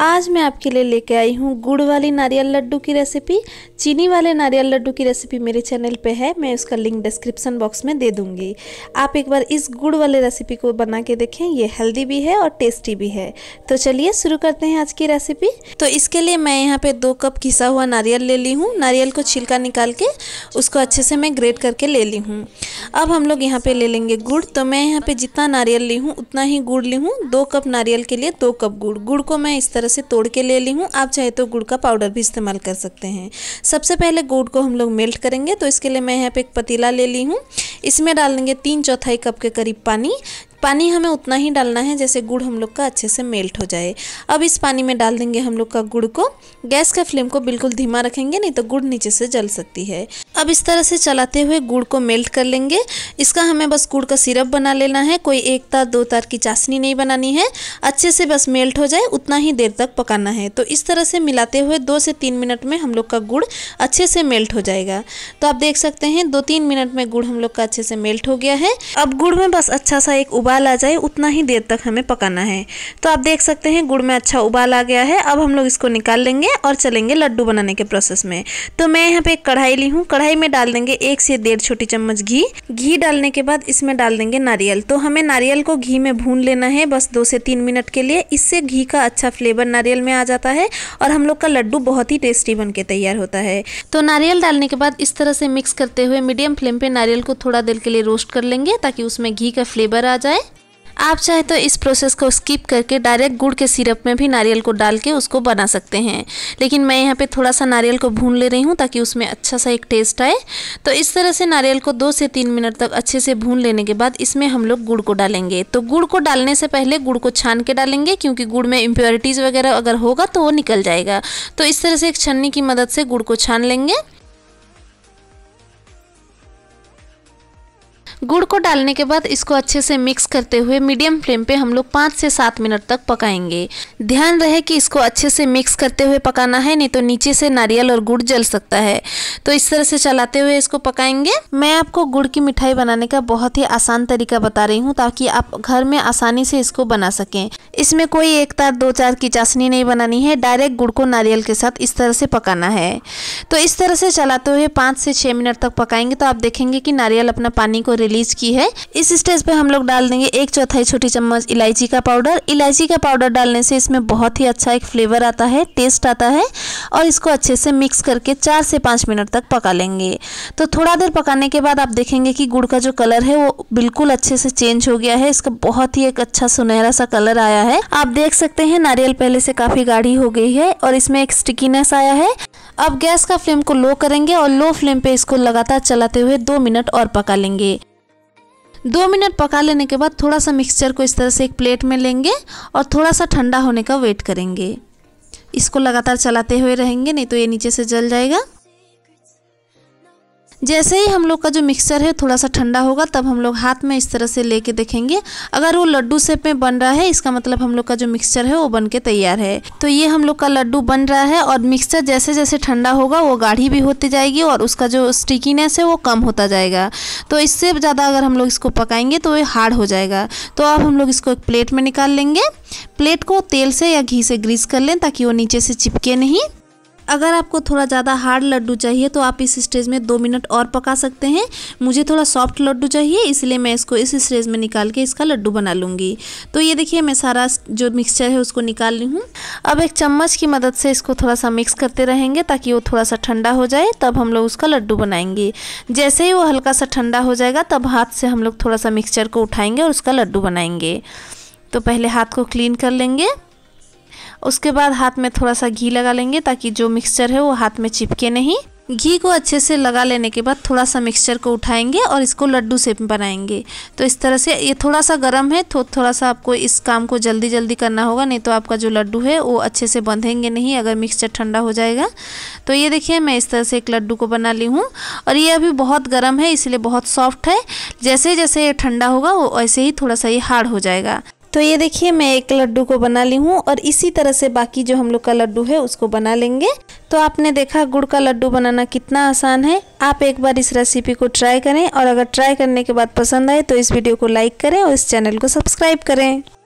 आज मैं आपके लिए लेके आई हूँ गुड़ वाली नारियल लड्डू की रेसिपी चीनी वाले नारियल लड्डू की रेसिपी मेरे चैनल पे है मैं उसका लिंक डिस्क्रिप्शन बॉक्स में दे दूँगी आप एक बार इस गुड़ वाले रेसिपी को बना के देखें ये हेल्दी भी है और टेस्टी भी है तो चलिए शुरू करते हैं आज की रेसिपी तो इसके लिए मैं यहाँ पर दो कप घिसा हुआ नारियल ले ली हूँ नारियल को छिलका निकाल के उसको अच्छे से मैं ग्रेट करके ले ली हूँ अब हम लोग यहाँ पर ले लेंगे गुड़ तो मैं यहाँ पर जितना नारियल ली हूँ उतना ही गुड़ ली हूँ दो कप नारियल के लिए दो कप गुड़ गुड़ को मैं इस तरह तरह से तोड़ के ले ली हूँ आप चाहे तो गुड़ का पाउडर भी इस्तेमाल कर सकते हैं सबसे पहले गुड़ को हम लोग मेल्ट करेंगे तो इसके लिए मैं यहाँ पे एक पतीला ले ली हूँ इसमें डालेंगे तीन चौथाई कप के करीब पानी पानी हमें उतना ही डालना है जैसे गुड़ हम लोग का अच्छे से मेल्ट हो जाए अब इस पानी में डाल देंगे हम लोग का गुड़ को गैस का फ्लेम को बिल्कुल धीमा रखेंगे नहीं तो गुड़ नीचे से जल सकती है अब इस तरह से चलाते हुए गुड़ को मेल्ट कर लेंगे इसका हमें बस गुड़ का सिरप बना लेना है कोई एक तार दो तार की चाशनी नहीं बनानी है अच्छे से बस मेल्ट हो जाए उतना ही देर तक पकाना है तो इस तरह से मिलाते हुए दो से तीन मिनट में हम लोग का गुड़ अच्छे से मेल्ट हो जाएगा तो आप देख सकते हैं दो तीन मिनट में गुड़ हम लोग का अच्छे से मेल्ट हो गया है अब गुड़ में बस अच्छा सा एक उबल उबाल आ जाए उतना ही देर तक हमें पकाना है तो आप देख सकते हैं गुड़ में अच्छा उबाल आ गया है अब हम लोग इसको निकाल लेंगे और चलेंगे लड्डू बनाने के प्रोसेस में तो मैं यहाँ पे एक कढ़ाई ली हूँ कढ़ाई में डाल देंगे एक से डेढ़ छोटी चम्मच घी घी डालने के बाद इसमें डाल देंगे नारियल तो हमें नारियल को घी में भून लेना है बस दो से तीन मिनट के लिए इससे घी का अच्छा फ्लेवर नारियल में आ जाता है और हम लोग का लड्डू बहुत ही टेस्टी बन के तैयार होता है तो नारियल डालने के बाद इस तरह से मिक्स करते हुए मीडियम फ्लेम पे नारियल को थोड़ा देर के लिए रोस्ट कर लेंगे ताकि उसमें घी का फ्लेवर आ जाए आप चाहे तो इस प्रोसेस को स्किप करके डायरेक्ट गुड़ के सिरप में भी नारियल को डाल के उसको बना सकते हैं लेकिन मैं यहाँ पे थोड़ा सा नारियल को भून ले रही हूँ ताकि उसमें अच्छा सा एक टेस्ट आए तो इस तरह से नारियल को दो से तीन मिनट तक अच्छे से भून लेने के बाद इसमें हम लोग गुड़ को डालेंगे तो गुड़ को डालने से पहले गुड़ को छान के डालेंगे क्योंकि गुड़ में इम्प्योरिटीज़ वगैरह अगर होगा तो वो निकल जाएगा तो इस तरह से एक छन्नी की मदद से गुड़ को छान लेंगे गुड़ को डालने के बाद इसको अच्छे से मिक्स करते हुए मीडियम फ्लेम पे हम लोग पाँच से सात मिनट तक पकाएंगे ध्यान रहे कि इसको अच्छे से मिक्स करते हुए पकाना है नहीं तो नीचे से नारियल और गुड़ जल सकता है तो इस तरह से चलाते हुए इसको पकाएंगे मैं आपको गुड़ की मिठाई बनाने का बहुत ही आसान तरीका बता रही हूँ ताकि आप घर में आसानी से इसको बना सकें इसमें कोई एक तार दो चार की चाशनी नहीं बनानी है डायरेक्ट गुड़ को नारियल के साथ इस तरह से पकाना है तो इस तरह से चलाते हुए पाँच से छः मिनट तक पकाएंगे तो आप देखेंगे कि नारियल अपना पानी को रिलीज की है इस स्टेज पे हम लोग डाल देंगे एक चौथाई छोटी चम्मच इलायची का पाउडर इलायची का पाउडर डालने से इसमें बहुत ही अच्छा एक फ्लेवर आता है टेस्ट आता है और इसको अच्छे से मिक्स करके चार से पाँच मिनट तक पका लेंगे तो थोड़ा देर पकाने के बाद आप देखेंगे कि गुड़ का जो कलर है वो बिल्कुल अच्छे से चेंज हो गया है इसका बहुत ही एक अच्छा सुनहरा सा कलर आया है आप देख सकते हैं नारियल पहले से काफ़ी गाढ़ी हो गई है और इसमें एक स्टिकीनेस आया है अब गैस का फ्लेम को लो करेंगे और लो फ्लेम पे इसको लगातार चलाते हुए दो मिनट और पका लेंगे दो मिनट पका लेने के बाद थोड़ा सा मिक्सचर को इस तरह से एक प्लेट में लेंगे और थोड़ा सा ठंडा होने का वेट करेंगे इसको लगातार चलाते हुए रहेंगे नहीं तो ये नीचे से जल जाएगा जैसे ही हम लोग का जो मिक्सर है थोड़ा सा ठंडा होगा तब हम लोग हाथ में इस तरह से लेके देखेंगे अगर वो लड्डू शेप में बन रहा है इसका मतलब हम लोग का जो मिक्सचर है वो बन के तैयार है तो ये हम लोग का लड्डू बन रहा है और मिक्सचर जैसे जैसे ठंडा होगा वो गाढ़ी भी होती जाएगी और उसका जो स्टिकीनेस है वो कम होता जाएगा तो इससे ज़्यादा अगर हम लोग इसको पकाएंगे तो ये हार्ड हो जाएगा तो अब हम लोग इसको एक प्लेट में निकाल लेंगे प्लेट को तेल से या घी से ग्रीस कर लें ताकि वो नीचे से चिपके नहीं अगर आपको थोड़ा ज़्यादा हार्ड लड्डू चाहिए तो आप इस स्टेज में दो मिनट और पका सकते हैं मुझे थोड़ा सॉफ्ट लड्डू चाहिए इसलिए मैं इसको इस स्टेज में निकाल के इसका लड्डू बना लूँगी तो ये देखिए मैं सारा जो मिक्सचर है उसको निकाल ली हूँ अब एक चम्मच की मदद से इसको थोड़ा सा मिक्स करते रहेंगे ताकि वो थोड़ा सा ठंडा हो जाए तब हम लोग उसका लड्डू बनाएंगे जैसे ही वो हल्का सा ठंडा हो जाएगा तब हाथ से हम लोग थोड़ा सा मिक्सचर को उठाएंगे और उसका लड्डू बनाएंगे तो पहले हाथ को क्लीन कर लेंगे उसके बाद हाथ में थोड़ा सा घी लगा लेंगे ताकि जो मिक्सचर है वो हाथ में चिपके नहीं घी को अच्छे से लगा लेने के बाद थोड़ा सा मिक्सचर को उठाएंगे और इसको लड्डू शेप में बनाएंगे तो इस तरह से ये थोड़ा सा गर्म है तो थोड़ा सा आपको इस काम को जल्दी जल्दी करना होगा नहीं तो आपका जो लड्डू है वो अच्छे से बंधेंगे नहीं अगर मिक्सचर ठंडा हो जाएगा तो ये देखिए मैं इस तरह से एक लड्डू को बना ली हूँ और ये अभी बहुत गर्म है इसलिए बहुत सॉफ्ट है जैसे जैसे ये ठंडा होगा वो वैसे ही थोड़ा सा ये हार्ड हो जाएगा तो ये देखिए मैं एक लड्डू को बना ली हूँ और इसी तरह से बाकी जो हम लोग का लड्डू है उसको बना लेंगे तो आपने देखा गुड़ का लड्डू बनाना कितना आसान है आप एक बार इस रेसिपी को ट्राई करें और अगर ट्राई करने के बाद पसंद आए तो इस वीडियो को लाइक करें और इस चैनल को सब्सक्राइब करें